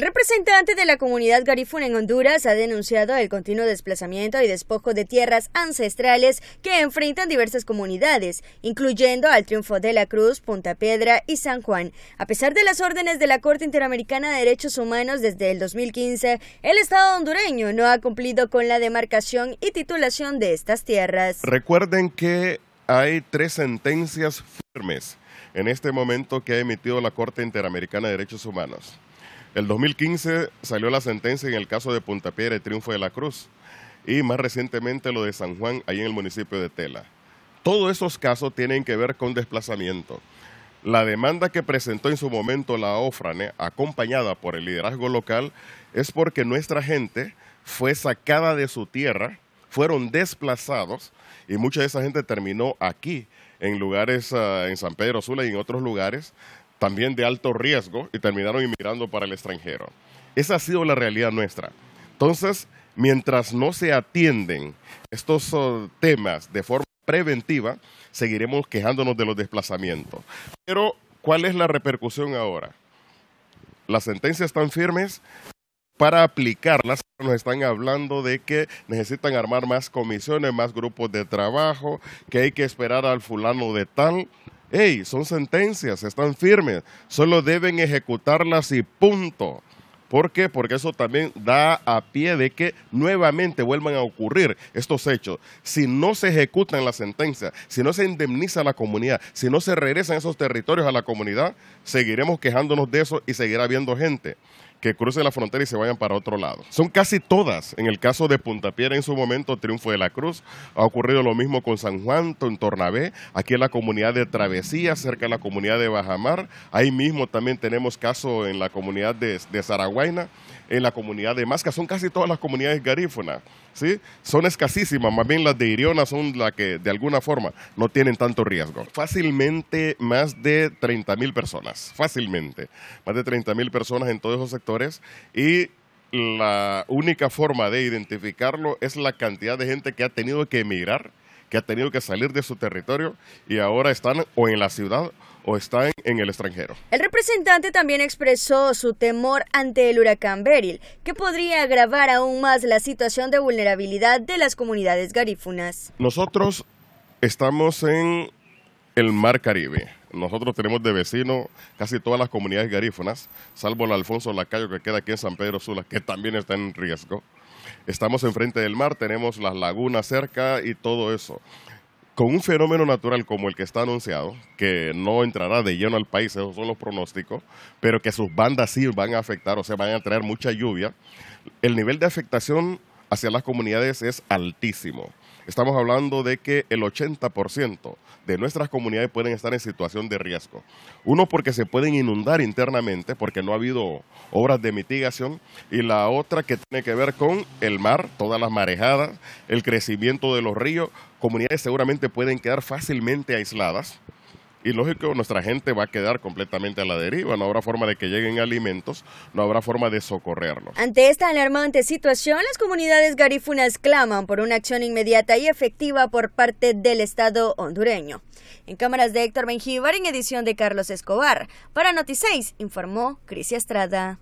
El representante de la comunidad Garifuna en Honduras ha denunciado el continuo desplazamiento y despojo de tierras ancestrales que enfrentan diversas comunidades, incluyendo al Triunfo de la Cruz, Punta Piedra y San Juan. A pesar de las órdenes de la Corte Interamericana de Derechos Humanos desde el 2015, el Estado hondureño no ha cumplido con la demarcación y titulación de estas tierras. Recuerden que hay tres sentencias firmes en este momento que ha emitido la Corte Interamericana de Derechos Humanos. El 2015 salió la sentencia en el caso de Punta Piedra y Triunfo de la Cruz. Y más recientemente lo de San Juan, ahí en el municipio de Tela. Todos esos casos tienen que ver con desplazamiento. La demanda que presentó en su momento la OFRANE, acompañada por el liderazgo local, es porque nuestra gente fue sacada de su tierra, fueron desplazados y mucha de esa gente terminó aquí, en lugares ah, en San Pedro Sula y en otros lugares, también de alto riesgo y terminaron inmigrando para el extranjero. Esa ha sido la realidad nuestra. Entonces, mientras no se atienden estos oh, temas de forma preventiva, seguiremos quejándonos de los desplazamientos. Pero, ¿cuál es la repercusión ahora? Las sentencias están firmes, para aplicarlas. Nos están hablando de que necesitan armar más comisiones, más grupos de trabajo, que hay que esperar al fulano de tal hey, son sentencias, están firmes, solo deben ejecutarlas y punto. ¿Por qué? Porque eso también da a pie de que nuevamente vuelvan a ocurrir estos hechos. Si no se ejecutan las sentencias, si no se indemniza a la comunidad, si no se regresan esos territorios a la comunidad, seguiremos quejándonos de eso y seguirá habiendo gente que crucen la frontera y se vayan para otro lado. Son casi todas. En el caso de Punta Piedra, en su momento, Triunfo de la Cruz, ha ocurrido lo mismo con San Juan, en Tornabé, aquí en la comunidad de Travesía, cerca de la comunidad de Bajamar. Ahí mismo también tenemos caso en la comunidad de, de en la comunidad de Masca. Son casi todas las comunidades garífonas, ¿sí? Son escasísimas, más bien las de Iriona son las que de alguna forma no tienen tanto riesgo. Fácilmente más de 30 mil personas, fácilmente. Más de 30 mil personas en todos esos sectores y la única forma de identificarlo es la cantidad de gente que ha tenido que emigrar, que ha tenido que salir de su territorio y ahora están o en la ciudad o están en el extranjero. El representante también expresó su temor ante el huracán Beryl, que podría agravar aún más la situación de vulnerabilidad de las comunidades garífunas. Nosotros estamos en el Mar Caribe. Nosotros tenemos de vecino casi todas las comunidades garífonas, salvo el Alfonso Lacayo que queda aquí en San Pedro Sula, que también está en riesgo. Estamos enfrente del mar, tenemos las lagunas cerca y todo eso. Con un fenómeno natural como el que está anunciado, que no entrará de lleno al país, esos son los pronósticos, pero que sus bandas sí van a afectar, o sea, van a traer mucha lluvia, el nivel de afectación hacia las comunidades es altísimo. Estamos hablando de que el 80% de nuestras comunidades pueden estar en situación de riesgo. Uno porque se pueden inundar internamente porque no ha habido obras de mitigación y la otra que tiene que ver con el mar, todas las marejadas, el crecimiento de los ríos. Comunidades seguramente pueden quedar fácilmente aisladas y lógico, nuestra gente va a quedar completamente a la deriva, no habrá forma de que lleguen alimentos, no habrá forma de socorrerlos. Ante esta alarmante situación, las comunidades garífunas claman por una acción inmediata y efectiva por parte del Estado hondureño. En cámaras de Héctor Benjíbar, en edición de Carlos Escobar, para Noticéis, informó Cris Estrada.